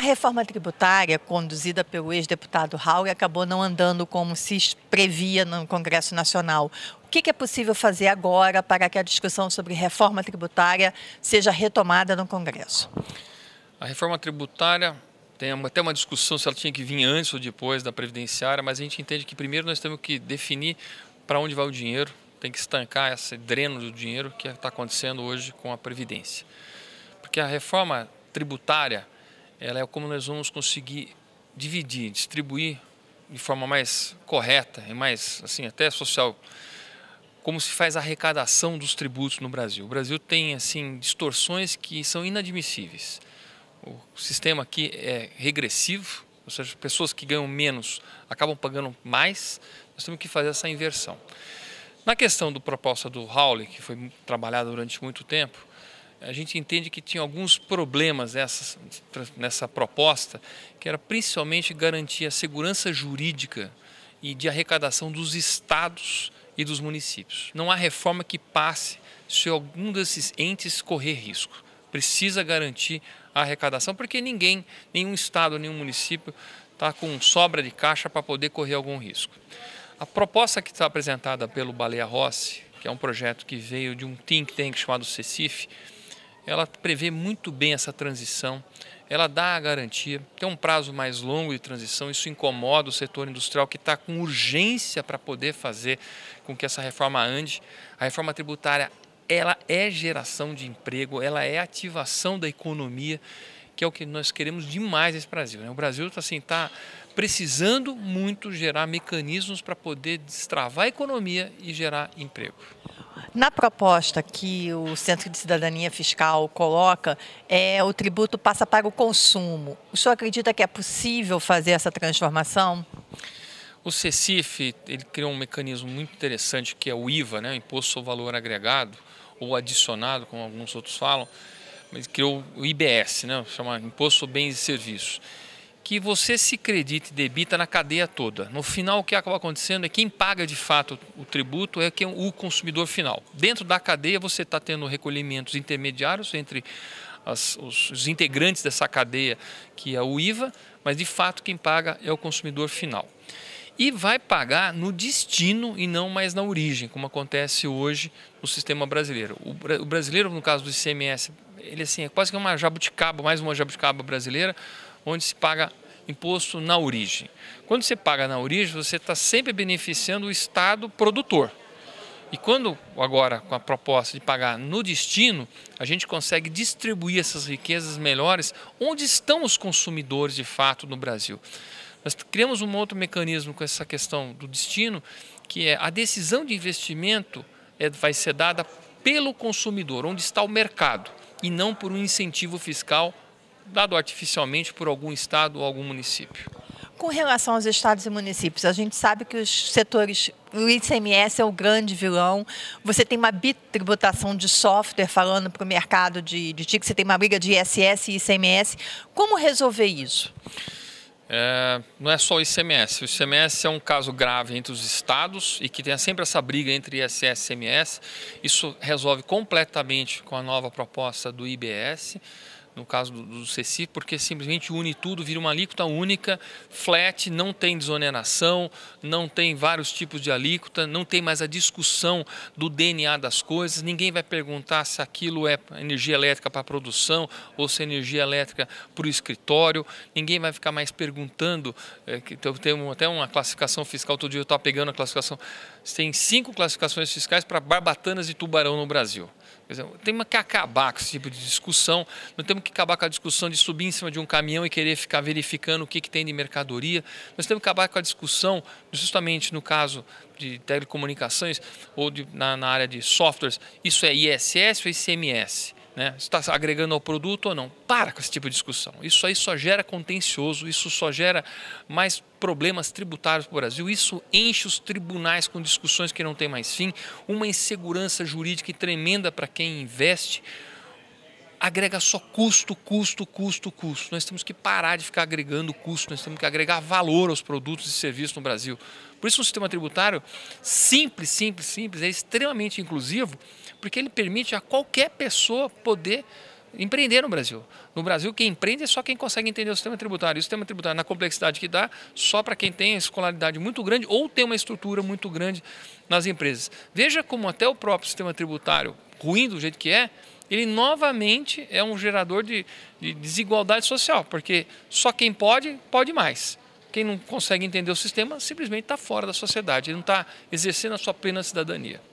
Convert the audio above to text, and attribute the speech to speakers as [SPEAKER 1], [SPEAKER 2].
[SPEAKER 1] A reforma tributária, conduzida pelo ex-deputado Raul, acabou não andando como se previa no Congresso Nacional. O que é possível fazer agora para que a discussão sobre reforma tributária seja retomada no Congresso?
[SPEAKER 2] A reforma tributária tem até uma discussão se ela tinha que vir antes ou depois da previdenciária, mas a gente entende que primeiro nós temos que definir para onde vai o dinheiro, tem que estancar esse dreno do dinheiro que está acontecendo hoje com a previdência. Porque a reforma tributária ela é como nós vamos conseguir dividir, distribuir de forma mais correta e mais assim até social como se faz a arrecadação dos tributos no Brasil. O Brasil tem assim distorções que são inadmissíveis. O sistema aqui é regressivo, ou seja, pessoas que ganham menos acabam pagando mais. Nós temos que fazer essa inversão. Na questão do proposta do Howley, que foi trabalhada durante muito tempo, a gente entende que tinha alguns problemas nessa, nessa proposta, que era principalmente garantir a segurança jurídica e de arrecadação dos estados e dos municípios. Não há reforma que passe se algum desses entes correr risco. Precisa garantir a arrecadação, porque ninguém, nenhum estado, nenhum município está com sobra de caixa para poder correr algum risco. A proposta que está apresentada pelo Baleia Rossi, que é um projeto que veio de um think tank chamado CECIF, ela prevê muito bem essa transição, ela dá a garantia, tem um prazo mais longo de transição, isso incomoda o setor industrial que está com urgência para poder fazer com que essa reforma ande. A reforma tributária ela é geração de emprego, ela é ativação da economia, que é o que nós queremos demais nesse Brasil. Né? O Brasil está assim, tá precisando muito gerar mecanismos para poder destravar a economia e gerar emprego.
[SPEAKER 1] Na proposta que o Centro de Cidadania Fiscal coloca, é o tributo passa para o consumo. O senhor acredita que é possível fazer essa transformação?
[SPEAKER 2] O CECIF ele criou um mecanismo muito interessante que é o IVA, né, o Imposto sobre Valor Agregado, ou adicionado, como alguns outros falam, mas criou o IBS, né, chama Imposto sobre Bens e Serviços que você se credite e debita na cadeia toda. No final, o que acaba acontecendo é quem paga de fato o tributo é quem, o consumidor final. Dentro da cadeia, você está tendo recolhimentos intermediários entre as, os, os, integrantes dessa cadeia, que é o IVA, mas de fato quem paga é o consumidor final. E vai pagar no destino e não mais na origem, como acontece hoje no sistema brasileiro. O, o brasileiro, no caso do ICMS, ele assim, é quase que uma jabuticaba, mais uma jabuticaba brasileira onde se paga imposto na origem. Quando você paga na origem, você está sempre beneficiando o Estado produtor. E quando, agora, com a proposta de pagar no destino, a gente consegue distribuir essas riquezas melhores onde estão os consumidores de fato no Brasil. Nós criamos um outro mecanismo com essa questão do destino, que é a decisão de investimento é, vai ser dada pelo consumidor, onde está o mercado, e não por um incentivo fiscal dado artificialmente por algum estado ou algum município.
[SPEAKER 1] Com relação aos estados e municípios, a gente sabe que os setores, o ICMS é o grande vilão. Você tem uma bitributação de software falando para o mercado de, de TIC, você tem uma briga de ISS e ICMS. Como resolver isso?
[SPEAKER 2] É, não é só o ICMS. O ICMS é um caso grave entre os estados e que tem sempre essa briga entre ISS e ICMS. Isso resolve completamente com a nova proposta do IBS no caso do, do porque simplesmente une tudo, vira uma alíquota única, flat, não tem desoneração, não tem vários tipos de alíquota, não tem mais a discussão do DNA das coisas, ninguém vai perguntar se aquilo é energia elétrica para produção ou se é energia elétrica para o escritório, ninguém vai ficar mais perguntando, é, então, tem até uma classificação fiscal, todo dia eu estava pegando a classificação, tem cinco classificações fiscais para barbatanas e tubarão no Brasil tem temos que acabar com esse tipo de discussão, não temos que acabar com a discussão de subir em cima de um caminhão e querer ficar verificando o que, que tem de mercadoria. Nós temos que acabar com a discussão, justamente no caso de telecomunicações ou de, na, na área de softwares, isso é ISS ou ICMS? Né? Está agregando ao produto ou não? Para com esse tipo de discussão. Isso aí só gera contencioso, isso só gera mais problemas tributários para o Brasil. Isso enche os tribunais com discussões que não têm mais fim, uma insegurança jurídica tremenda para quem investe agrega só custo, custo, custo, custo. Nós temos que parar de ficar agregando custo, nós temos que agregar valor aos produtos e serviços no Brasil. Por isso, um sistema tributário simples, simples, simples, é extremamente inclusivo, porque ele permite a qualquer pessoa poder empreender no Brasil. No Brasil, quem empreende é só quem consegue entender o sistema tributário. E o sistema tributário, na complexidade que dá, só para quem tem escolaridade muito grande ou tem uma estrutura muito grande nas empresas. Veja como até o próprio sistema tributário, ruim do jeito que é, ele novamente é um gerador de, de desigualdade social, porque só quem pode, pode mais. Quem não consegue entender o sistema simplesmente está fora da sociedade, ele não está exercendo a sua plena cidadania.